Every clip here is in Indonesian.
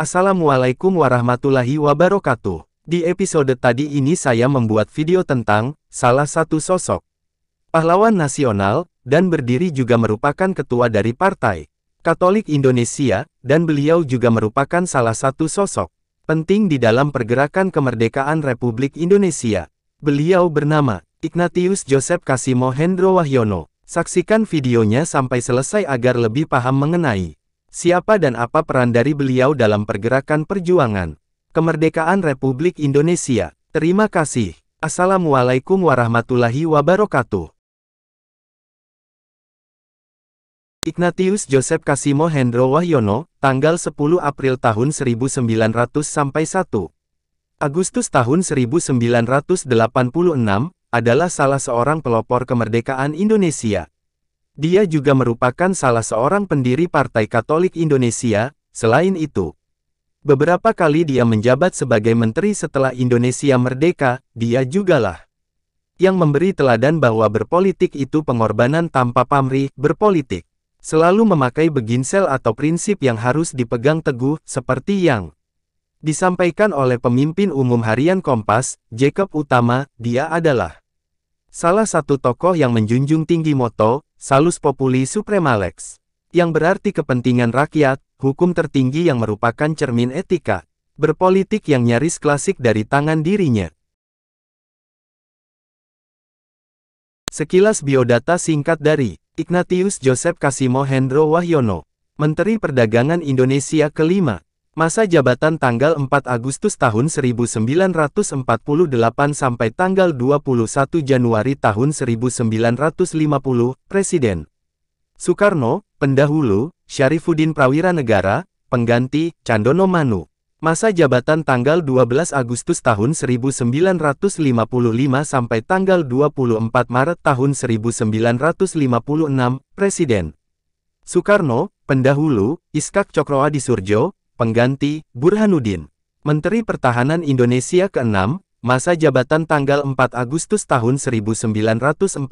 Assalamualaikum warahmatullahi wabarakatuh. Di episode tadi ini saya membuat video tentang salah satu sosok pahlawan nasional dan berdiri juga merupakan ketua dari partai Katolik Indonesia, dan beliau juga merupakan salah satu sosok penting di dalam pergerakan kemerdekaan Republik Indonesia. Beliau bernama Ignatius Joseph Kasimo Hendro Wahyono. Saksikan videonya sampai selesai agar lebih paham mengenai siapa dan apa peran dari beliau dalam pergerakan perjuangan kemerdekaan Republik Indonesia. Terima kasih. Assalamualaikum warahmatullahi wabarakatuh. Ignatius Joseph Casimo Hendro Wahyono, tanggal 10 April tahun 1900 sampai 1 Agustus tahun 1986, adalah salah seorang pelopor kemerdekaan Indonesia. Dia juga merupakan salah seorang pendiri Partai Katolik Indonesia, selain itu. Beberapa kali dia menjabat sebagai menteri setelah Indonesia merdeka, dia jugalah yang memberi teladan bahwa berpolitik itu pengorbanan tanpa pamrih, berpolitik selalu memakai beginsel atau prinsip yang harus dipegang teguh, seperti yang disampaikan oleh pemimpin umum harian Kompas, Jacob Utama, dia adalah salah satu tokoh yang menjunjung tinggi moto, Salus Populi Supremalex, yang berarti kepentingan rakyat, hukum tertinggi yang merupakan cermin etika, berpolitik yang nyaris klasik dari tangan dirinya. Sekilas biodata singkat dari Ignatius Joseph Kasimo Hendro Wahyono, Menteri Perdagangan Indonesia kelima, masa jabatan tanggal 4 Agustus tahun 1948 sampai tanggal 21 Januari tahun 1950, Presiden Soekarno, pendahulu, Syarifuddin Prawira Negara, pengganti, Candono Manu. Masa jabatan tanggal 12 Agustus tahun 1955 sampai tanggal 24 Maret tahun 1956, Presiden Soekarno, pendahulu, Iskak Cokroadi Surjo, pengganti, Burhanuddin. Menteri Pertahanan Indonesia ke-6, masa jabatan tanggal 4 Agustus tahun 1948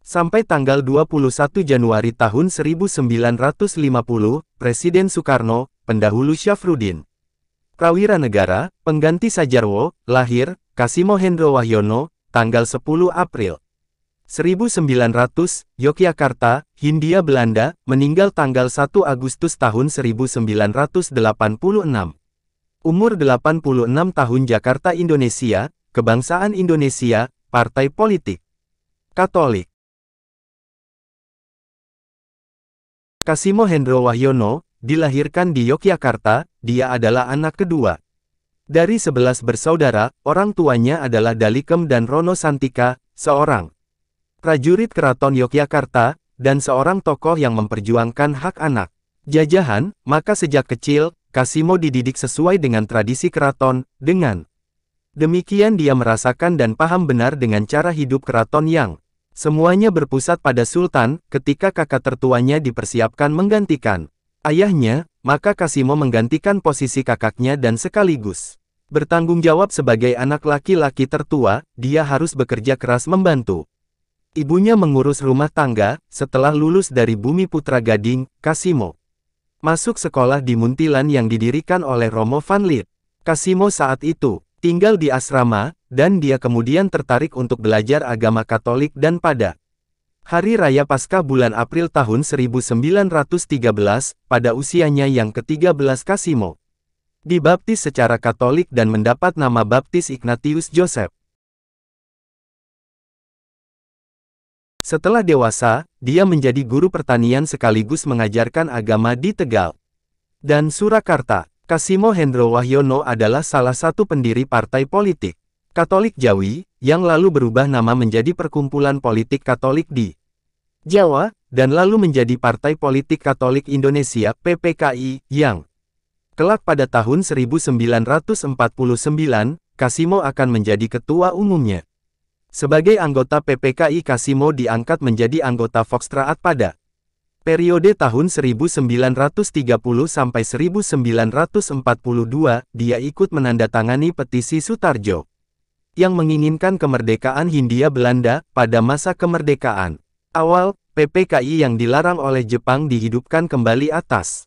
sampai tanggal 21 Januari tahun 1950, Presiden Soekarno, pendahulu Syafruddin. Prawira Negara, pengganti Sajarwo, lahir, Kasimo Hendro Wahyono, tanggal 10 April 1900, Yogyakarta, Hindia Belanda, meninggal tanggal 1 Agustus tahun 1986. Umur 86 tahun Jakarta Indonesia, Kebangsaan Indonesia, Partai Politik Katolik Kasimo Hendro Wahyono, Dilahirkan di Yogyakarta, dia adalah anak kedua. Dari sebelas bersaudara, orang tuanya adalah Dalikem dan Rono Santika, seorang prajurit keraton Yogyakarta, dan seorang tokoh yang memperjuangkan hak anak. Jajahan, maka sejak kecil, Kasimo dididik sesuai dengan tradisi keraton, dengan demikian dia merasakan dan paham benar dengan cara hidup keraton yang semuanya berpusat pada sultan, ketika kakak tertuanya dipersiapkan menggantikan ayahnya, maka Kasimo menggantikan posisi kakaknya dan sekaligus bertanggung jawab sebagai anak laki-laki tertua, dia harus bekerja keras membantu. Ibunya mengurus rumah tangga, setelah lulus dari Bumi Putra Gading, Kasimo. Masuk sekolah di Muntilan yang didirikan oleh Romo Van Lier. Kasimo saat itu, tinggal di asrama, dan dia kemudian tertarik untuk belajar agama Katolik dan pada Hari Raya Paskah bulan April tahun 1913, pada usianya yang ke-13 Kasimo. Dibaptis secara Katolik dan mendapat nama baptis Ignatius Joseph. Setelah dewasa, dia menjadi guru pertanian sekaligus mengajarkan agama di Tegal dan Surakarta. Kasimo Hendro Wahyono adalah salah satu pendiri partai politik. Katolik Jawi, yang lalu berubah nama menjadi Perkumpulan Politik Katolik di Jawa, dan lalu menjadi Partai Politik Katolik Indonesia PPKI, yang kelak pada tahun 1949, Kasimo akan menjadi ketua umumnya. Sebagai anggota PPKI Kasimo diangkat menjadi anggota Foxtraat pada periode tahun 1930 sampai 1942, dia ikut menandatangani petisi Sutarjo yang menginginkan kemerdekaan Hindia Belanda pada masa kemerdekaan. Awal, PPKI yang dilarang oleh Jepang dihidupkan kembali atas.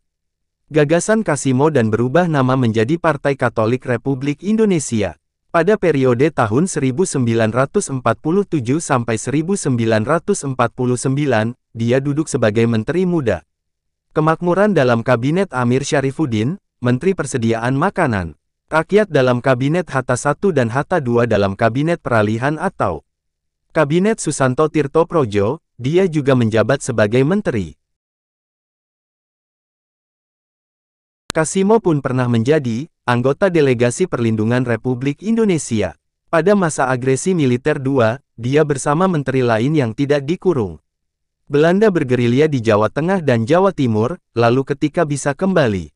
Gagasan Kasimo dan berubah nama menjadi Partai Katolik Republik Indonesia. Pada periode tahun 1947 sampai 1949, dia duduk sebagai Menteri Muda. Kemakmuran dalam Kabinet Amir Syarifuddin, Menteri Persediaan Makanan. Rakyat dalam Kabinet Hatta I dan Hatta II dalam Kabinet Peralihan atau Kabinet Susanto Tirto Projo, dia juga menjabat sebagai menteri. Kasimo pun pernah menjadi anggota delegasi perlindungan Republik Indonesia. Pada masa agresi militer 2, dia bersama menteri lain yang tidak dikurung. Belanda bergerilya di Jawa Tengah dan Jawa Timur, lalu ketika bisa kembali,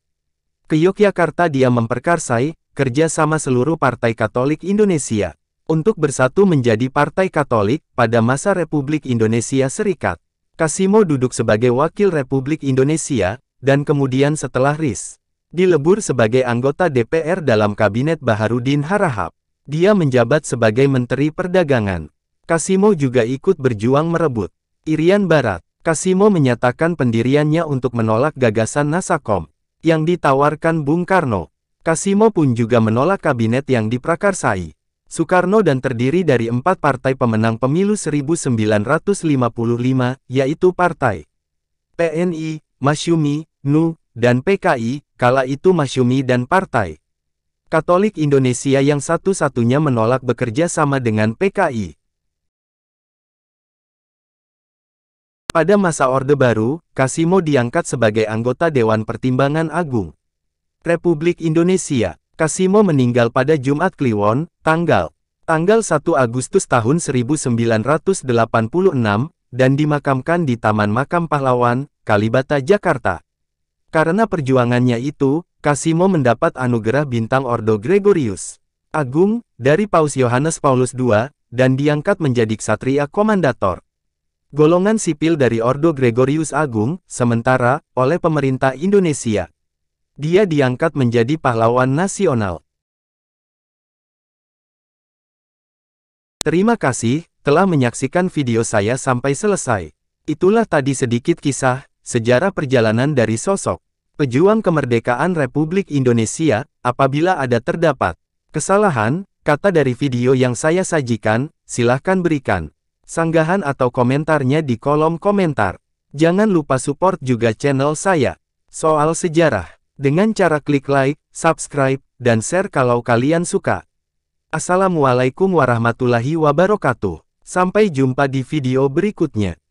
ke Yogyakarta dia memperkarsai, kerja sama seluruh Partai Katolik Indonesia, untuk bersatu menjadi Partai Katolik pada masa Republik Indonesia Serikat. Kasimo duduk sebagai Wakil Republik Indonesia, dan kemudian setelah RIS, dilebur sebagai anggota DPR dalam Kabinet Baharudin Harahap. Dia menjabat sebagai Menteri Perdagangan. Kasimo juga ikut berjuang merebut. Irian Barat, Kasimo menyatakan pendiriannya untuk menolak gagasan Nasakom, yang ditawarkan Bung Karno. Kasimo pun juga menolak kabinet yang diprakarsai. Soekarno dan terdiri dari empat partai pemenang pemilu 1955, yaitu Partai PNI, Masyumi, NU, dan PKI, kala itu Masyumi dan Partai Katolik Indonesia yang satu-satunya menolak bekerja sama dengan PKI. Pada masa Orde Baru, Kasimo diangkat sebagai anggota Dewan Pertimbangan Agung Republik Indonesia. Kasimo meninggal pada Jumat Kliwon, tanggal tanggal 1 Agustus tahun 1986 dan dimakamkan di Taman Makam Pahlawan, Kalibata, Jakarta. Karena perjuangannya itu, Kasimo mendapat anugerah bintang Ordo Gregorius Agung dari Paus Yohanes Paulus II dan diangkat menjadi ksatria komandator. Golongan sipil dari Ordo Gregorius Agung, sementara, oleh pemerintah Indonesia. Dia diangkat menjadi pahlawan nasional. Terima kasih telah menyaksikan video saya sampai selesai. Itulah tadi sedikit kisah, sejarah perjalanan dari sosok pejuang kemerdekaan Republik Indonesia, apabila ada terdapat kesalahan, kata dari video yang saya sajikan, silahkan berikan sanggahan atau komentarnya di kolom komentar. Jangan lupa support juga channel saya, Soal Sejarah, dengan cara klik like, subscribe, dan share kalau kalian suka. Assalamualaikum warahmatullahi wabarakatuh. Sampai jumpa di video berikutnya.